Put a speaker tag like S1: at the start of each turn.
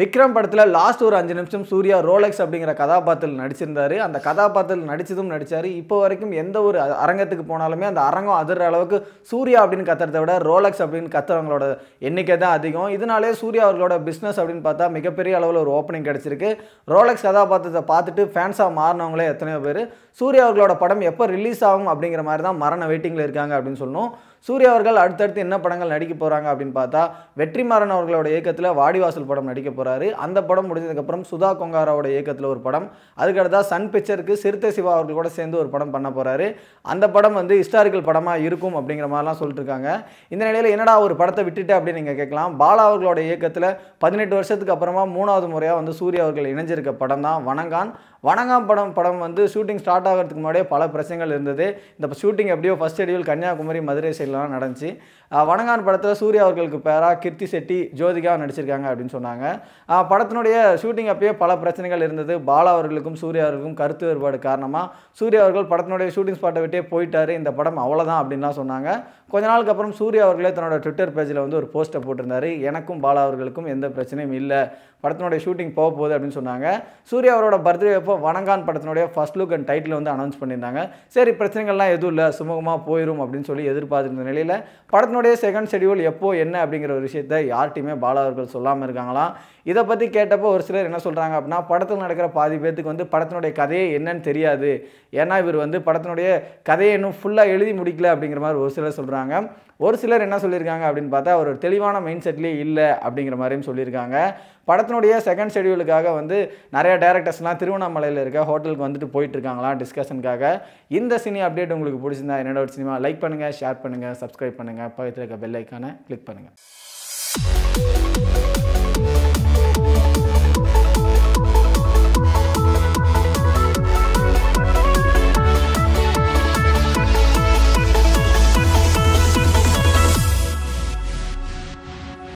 S1: விக்ரம் படத்தில் லாஸ்ட் ஒரு அஞ்சு நிமிஷம் சூர்யா ரோலெக்ஸ் அப்படிங்கிற கதாபாத்திரத்தில் நடிச்சிருந்தாரு அந்த கதாபாத்திரத்தில் நடித்ததும் நடித்தார் இப்போ வரைக்கும் எந்த ஒரு அரங்கத்துக்கு போனாலுமே அந்த அரங்கம் அதிர்ற அளவுக்கு சூர்யா அப்படின்னு கத்துறத விட ரோலெக்ஸ் அப்படின்னு கத்துறவங்களோட எண்ணிக்கை தான் அதிகம் இதனாலே சூர்யா அவர்களோட பிஸ்னஸ் அப்படின்னு பார்த்தா மிகப்பெரிய அளவில் ஒரு ஓப்பனிங் கிடச்சிருக்கு ரோலெக்ஸ் கதாபாத்திரத்தை பார்த்துட்டு ஃபேன்ஸாக மாறினவங்களே எத்தனையோ பேர் சூர்யா அவர்களோட படம் எப்போ ரிலீஸ் ஆகும் அப்படிங்கிற மாதிரி தான் மரண வெயிட்டிங்கில் இருக்காங்க அப்படின்னு சொல்லணும் சூர்யா அவர்கள் அடுத்தடுத்து என்ன படங்கள் நடிக்க போகிறாங்க அப்படின்னு பார்த்தா வெற்றிமாறன் அவர்களோட இயக்கத்தில் வாடிவாசல் படம் நடிக்க போகிறாங்க போகிறாரு அந்த படம் முடிஞ்சதுக்கப்புறம் சுதா கொங்காராவோட இயக்கத்தில் ஒரு படம் அதுக்கடுத்தா சன் பிக்சருக்கு சிறுத்தை சிவா அவர்கள் கூட சேர்ந்து ஒரு படம் பண்ண போகிறாரு அந்த படம் வந்து ஹிஸ்டாரிக்கல் படமாக இருக்கும் அப்படிங்கிற மாதிரிலாம் சொல்லிட்டு இருக்காங்க இந்த நிலையில் என்னடா ஒரு படத்தை விட்டுட்டு அப்படின்னு நீங்கள் கேட்கலாம் பாலா அவர்களோட இயக்கத்தில் பதினெட்டு வருஷத்துக்கு அப்புறமா மூணாவது முறையாக வந்து சூர்யா அவர்கள் இணைஞ்சிருக்க படம் தான் வணங்கான் வணங்காம் படம் படம் வந்து ஷூட்டிங் ஸ்டார்ட் ஆகிறதுக்கு முன்னாடியே பல பிரச்சனைகள் இருந்தது இந்த ஷூட்டிங் எப்படியோ ஃபஸ்ட் ஷெடியூல் கன்னியாகுமரி மதுரை சைட்லாம் நடந்துச்சு வணங்கான் படத்தில் சூர்யா அவர்களுக்கு பேராக கீர்த்தி செட்டி ஜோதிகா நடிச்சிருக்காங்க அப்படின்னு சொன்னாங்க படத்தினுடைய ஷூட்டிங் அப்பயே பல பிரச்சனைகள் இருந்தது பாலா அவர்களுக்கும் சூர்யா அவர்களுக்கும் கருத்து வேறுபாடு காரணமாக சூர்யா அவர்கள் படத்தினுடைய ஷூட்டிங் ஸ்பாட்டை விட்டே போயிட்டார் இந்த படம் அவ்வளோதான் அப்படின்லாம் சொன்னாங்க கொஞ்ச நாளுக்கு அப்புறம் சூர்யா அவர்களே தன்னோட ட்விட்டர் பேஜில் வந்து ஒரு போஸ்ட்டை போட்டிருந்தார் எனக்கும் பாலா அவர்களுக்கும் எந்த பிரச்சனையும் இல்லை படத்தினுடைய ஷூட்டிங் போக போகுது அப்படின்னு சொன்னாங்க சூர்யா அவரோட பர்த்டே அப்போ வணங்கான் படத்தினுடைய ஃபஸ்ட் லுக் அண்ட் டைட்டில் வந்து அனௌன்ஸ் பண்ணியிருந்தாங்க சரி பிரச்சனைகள்லாம் எதுவும் இல்லை சுமூகமாக போயிடும் அப்படின்னு சொல்லி எதிர்பார்த்துருந்த நிலையில் படத்தினுடைய செகண்ட் ஷெடியூல் எப்போ என்ன அப்படிங்கிற ஒரு விஷயத்தை யார்ட்டையுமே பாலா அவர்கள் சொல்லாமல் இருக்காங்களாம் இதை பற்றி கேட்டப்போ ஒரு சிலர் என்ன சொல்கிறாங்க அப்படின்னா படத்தில் நடக்கிற பாதி பேர்த்துக்கு வந்து படத்தினுடைய கதையே என்னன்னு தெரியாது ஏன்னா இவர் வந்து படத்தினுடைய கதையை இன்னும் ஃபுல்லாக எழுதி முடிக்கல அப்படிங்கிற மாதிரி ஒரு சிலர் சொல்கிறாங்க ஒரு சிலர் என்ன சொல்லியிருக்காங்க அப்படின்னு பார்த்தா ஒரு தெளிவான மைண்ட் செட்லேயே இல்லை அப்படிங்கிற மாதிரியும் சொல்லியிருக்காங்க படத்தினுடைய செகண்ட் ஷெடியூலுக்காக வந்து நிறைய டேரக்டர்ஸ்லாம் திருவண்ணாமலையில் இருக்க ஹோட்டலுக்கு வந்துட்டு போயிட்டுருக்காங்களாம் டிஸ்கஷனுக்காக இந்த சினி அப்டேட் உங்களுக்கு பிடிச்சிருந்தா என்னோட ஒரு சினிமா லைக் பண்ணுங்கள் ஷேர் பண்ணுங்கள் சப்ஸ்கிரைப் பண்ணுங்கள் பக்கத்தில் இருக்க பெல் ஐக்கானை கிளிக் பண்ணுங்கள்